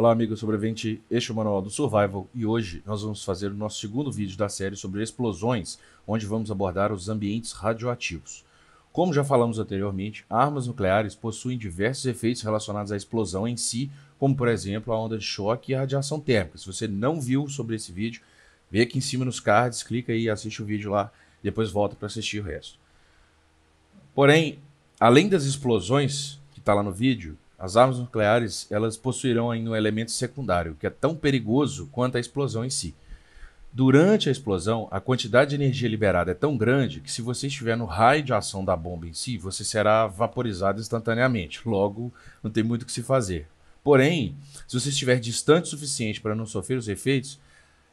Olá, amigo sobrevivente. Este é o Manual do Survival e hoje nós vamos fazer o nosso segundo vídeo da série sobre explosões, onde vamos abordar os ambientes radioativos. Como já falamos anteriormente, armas nucleares possuem diversos efeitos relacionados à explosão em si, como por exemplo a onda de choque e a radiação térmica. Se você não viu sobre esse vídeo, vê aqui em cima nos cards, clica aí, assiste o vídeo lá, depois volta para assistir o resto. Porém, além das explosões que está lá no vídeo, as armas nucleares, elas possuirão ainda um elemento secundário, que é tão perigoso quanto a explosão em si. Durante a explosão, a quantidade de energia liberada é tão grande que se você estiver no raio de ação da bomba em si, você será vaporizado instantaneamente. Logo, não tem muito o que se fazer. Porém, se você estiver distante o suficiente para não sofrer os efeitos,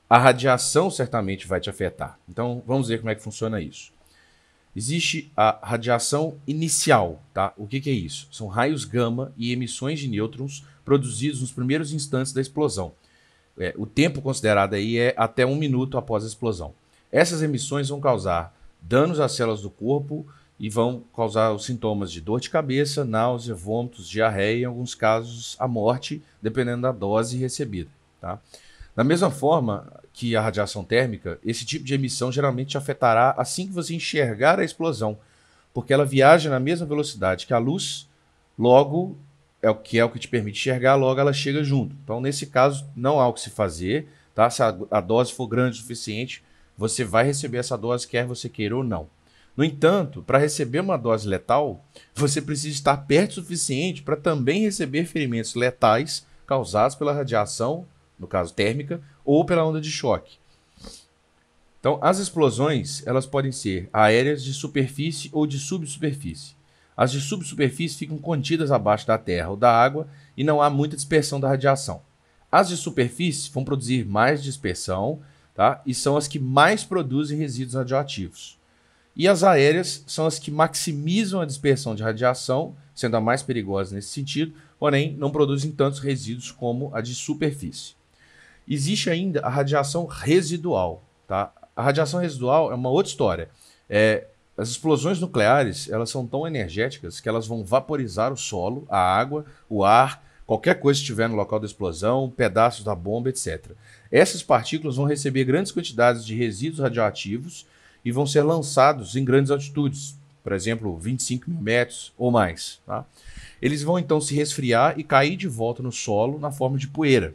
a radiação certamente vai te afetar. Então, vamos ver como é que funciona isso. Existe a radiação inicial, tá? O que, que é isso? São raios gama e emissões de nêutrons produzidos nos primeiros instantes da explosão. É, o tempo considerado aí é até um minuto após a explosão. Essas emissões vão causar danos às células do corpo e vão causar os sintomas de dor de cabeça, náusea, vômitos, diarreia, em alguns casos a morte, dependendo da dose recebida. Tá? Da mesma forma que a radiação térmica, esse tipo de emissão geralmente te afetará assim que você enxergar a explosão, porque ela viaja na mesma velocidade que a luz, logo é o que é o que te permite enxergar, logo ela chega junto. Então, nesse caso, não há o que se fazer, tá? Se a, a dose for grande o suficiente, você vai receber essa dose quer você queira ou não. No entanto, para receber uma dose letal, você precisa estar perto o suficiente para também receber ferimentos letais causados pela radiação no caso térmica, ou pela onda de choque. Então, as explosões elas podem ser aéreas de superfície ou de subsuperfície. As de subsuperfície ficam contidas abaixo da terra ou da água e não há muita dispersão da radiação. As de superfície vão produzir mais dispersão tá? e são as que mais produzem resíduos radioativos. E as aéreas são as que maximizam a dispersão de radiação, sendo a mais perigosa nesse sentido, porém não produzem tantos resíduos como a de superfície. Existe ainda a radiação residual, tá? A radiação residual é uma outra história. É, as explosões nucleares, elas são tão energéticas que elas vão vaporizar o solo, a água, o ar, qualquer coisa que estiver no local da explosão, pedaços da bomba, etc. Essas partículas vão receber grandes quantidades de resíduos radioativos e vão ser lançados em grandes altitudes, por exemplo, 25 mil metros ou mais. Tá? Eles vão então se resfriar e cair de volta no solo na forma de poeira.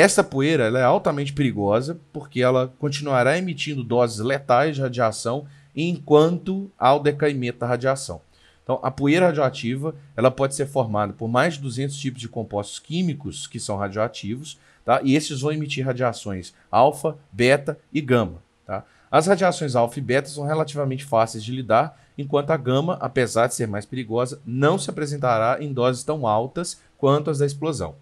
Essa poeira é altamente perigosa porque ela continuará emitindo doses letais de radiação enquanto há o decaimento da radiação. Então, a poeira radioativa ela pode ser formada por mais de 200 tipos de compostos químicos que são radioativos, tá? e esses vão emitir radiações alfa, beta e gama. Tá? As radiações alfa e beta são relativamente fáceis de lidar, enquanto a gama, apesar de ser mais perigosa, não se apresentará em doses tão altas quanto as da explosão.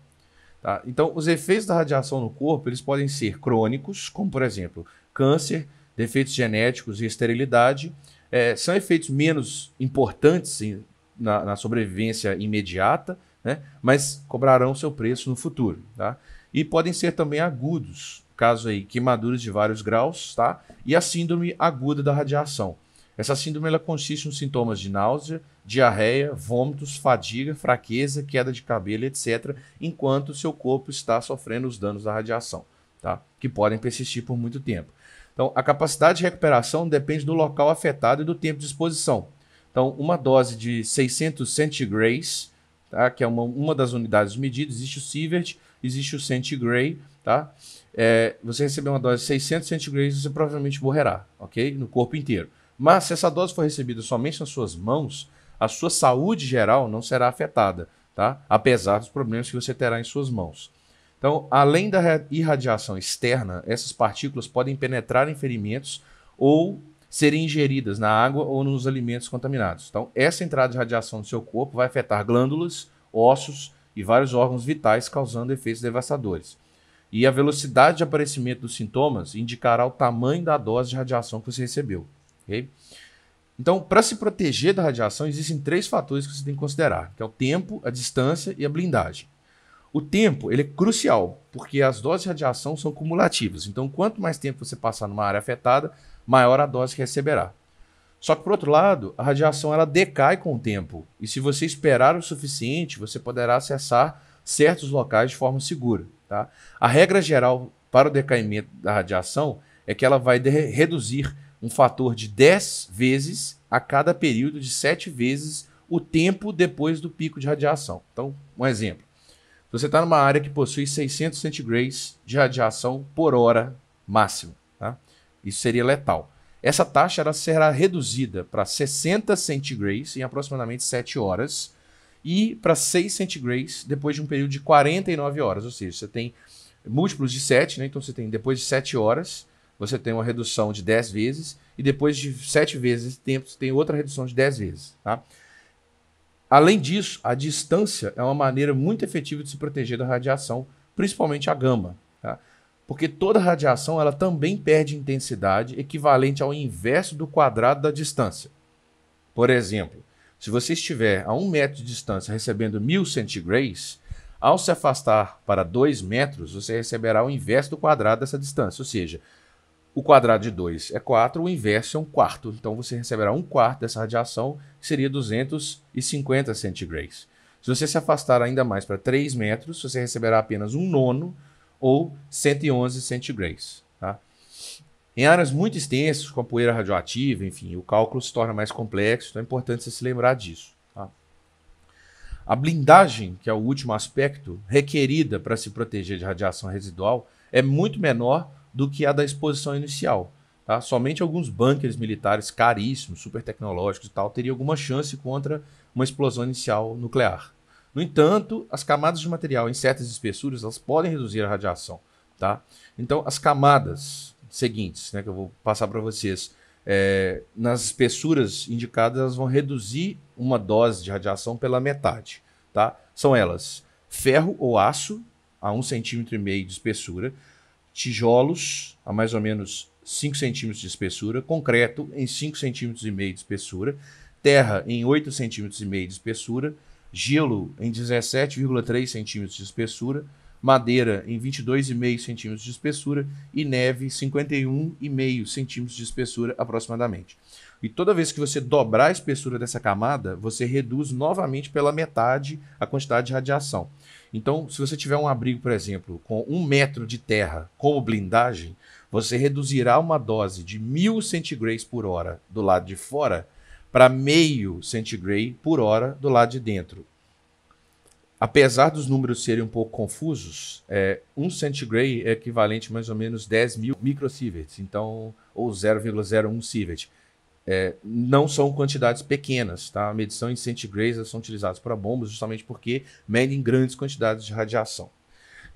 Tá? Então, os efeitos da radiação no corpo eles podem ser crônicos, como por exemplo câncer, defeitos genéticos e esterilidade. É, são efeitos menos importantes em, na, na, sobrevivência imediata, né? mas cobrarão seu preço no futuro. Tá? E podem ser também agudos, caso aí queimaduras de vários graus, tá? E a síndrome aguda da radiação. Essa síndrome ela consiste nos sintomas de náusea, diarreia, vômitos, fadiga, fraqueza, queda de cabelo, etc., enquanto seu corpo está sofrendo os danos da radiação, tá? que podem persistir por muito tempo. Então, a capacidade de recuperação depende do local afetado e do tempo de exposição. Então, uma dose de 600 centigrays, tá? que é uma, uma das unidades medidas, existe o sievert, existe o centigray, tá? É, você receber uma dose de 600 centigrays, você provavelmente morrerá, ok? No corpo inteiro. Mas se essa dose for recebida somente nas suas mãos, a sua saúde geral não será afetada, tá? apesar dos problemas que você terá em suas mãos. Então, além da irradiação externa, essas partículas podem penetrar em ferimentos ou serem ingeridas na água ou nos alimentos contaminados. Então, essa entrada de radiação no seu corpo vai afetar glândulas, ossos e vários órgãos vitais, causando efeitos devastadores. E a velocidade de aparecimento dos sintomas indicará o tamanho da dose de radiação que você recebeu. Okay? Então, para se proteger da radiação, existem três fatores que você tem que considerar, que é o tempo, a distância e a blindagem. O tempo ele é crucial, porque as doses de radiação são cumulativas. Então, quanto mais tempo você passar numa área afetada, maior a dose que receberá. Só que, por outro lado, a radiação ela decai com o tempo. E se você esperar o suficiente, você poderá acessar certos locais de forma segura. Tá? A regra geral para o decaimento da radiação é que ela vai reduzir um fator de 10 vezes a cada período de 7 vezes o tempo depois do pico de radiação. Então, um exemplo. Se você está numa área que possui 600 centigraus de radiação por hora máximo, tá? isso seria letal. Essa taxa ela será reduzida para 60 centigraus em aproximadamente 7 horas e para 6 centigraus depois de um período de 49 horas. Ou seja, você tem múltiplos de 7, né? então você tem depois de 7 horas você tem uma redução de 10 vezes e depois de 7 vezes esse tempo você tem outra redução de 10 vezes. Tá? Além disso, a distância é uma maneira muito efetiva de se proteger da radiação, principalmente a gama. Tá? Porque toda radiação ela também perde intensidade equivalente ao inverso do quadrado da distância. Por exemplo, se você estiver a 1 metro de distância recebendo 1000 centigrays, ao se afastar para 2 metros, você receberá o inverso do quadrado dessa distância, ou seja, o quadrado de 2 é 4, o inverso é um quarto. Então você receberá um quarto dessa radiação, que seria 250 centigrays. Se você se afastar ainda mais para 3 metros, você receberá apenas um nono ou 111 centigrays. Tá? Em áreas muito extensas, com a poeira radioativa, enfim, o cálculo se torna mais complexo, então é importante você se lembrar disso. Tá? A blindagem, que é o último aspecto requerida para se proteger de radiação residual, é muito menor do que a da exposição inicial. Tá? Somente alguns bunkers militares caríssimos, super tecnológicos e tal, teriam alguma chance contra uma explosão inicial nuclear. No entanto, as camadas de material em certas espessuras elas podem reduzir a radiação. Tá? Então, as camadas seguintes, né, que eu vou passar para vocês, é, nas espessuras indicadas, elas vão reduzir uma dose de radiação pela metade. Tá? São elas ferro ou aço, a 1,5 cm de espessura, tijolos a mais ou menos 5 centímetros de espessura, concreto em 5 centímetros e meio de espessura, terra em 8 centímetros e meio de espessura, gelo em 17,3 centímetros de espessura, madeira em 22,5 centímetros de espessura e neve 51,5 centímetros de espessura aproximadamente. E toda vez que você dobrar a espessura dessa camada, você reduz novamente pela metade a quantidade de radiação. Então, se você tiver um abrigo, por exemplo, com um metro de terra como blindagem, você reduzirá uma dose de mil centigrays por hora do lado de fora para meio centigray por hora do lado de dentro. Apesar dos números serem um pouco confusos, é, um centigray é equivalente a mais ou menos 10 mil microsieverts, então, ou 0,01 sievert. É, não são quantidades pequenas, tá? A medição em centigrays são utilizadas para bombas justamente porque medem grandes quantidades de radiação.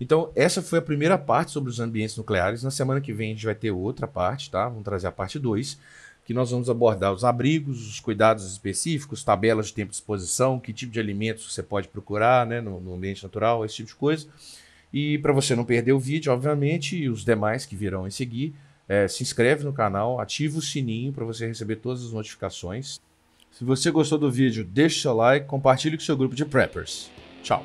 Então, essa foi a primeira parte sobre os ambientes nucleares. Na semana que vem a gente vai ter outra parte, tá? Vamos trazer a parte 2, que nós vamos abordar os abrigos, os cuidados específicos, tabelas de tempo de exposição, que tipo de alimentos você pode procurar né, no, no ambiente natural, esse tipo de coisa. E para você não perder o vídeo, obviamente, e os demais que virão em seguir, é, se inscreve no canal, ativa o sininho para você receber todas as notificações. Se você gostou do vídeo, deixe seu like, compartilhe com seu grupo de preppers. Tchau!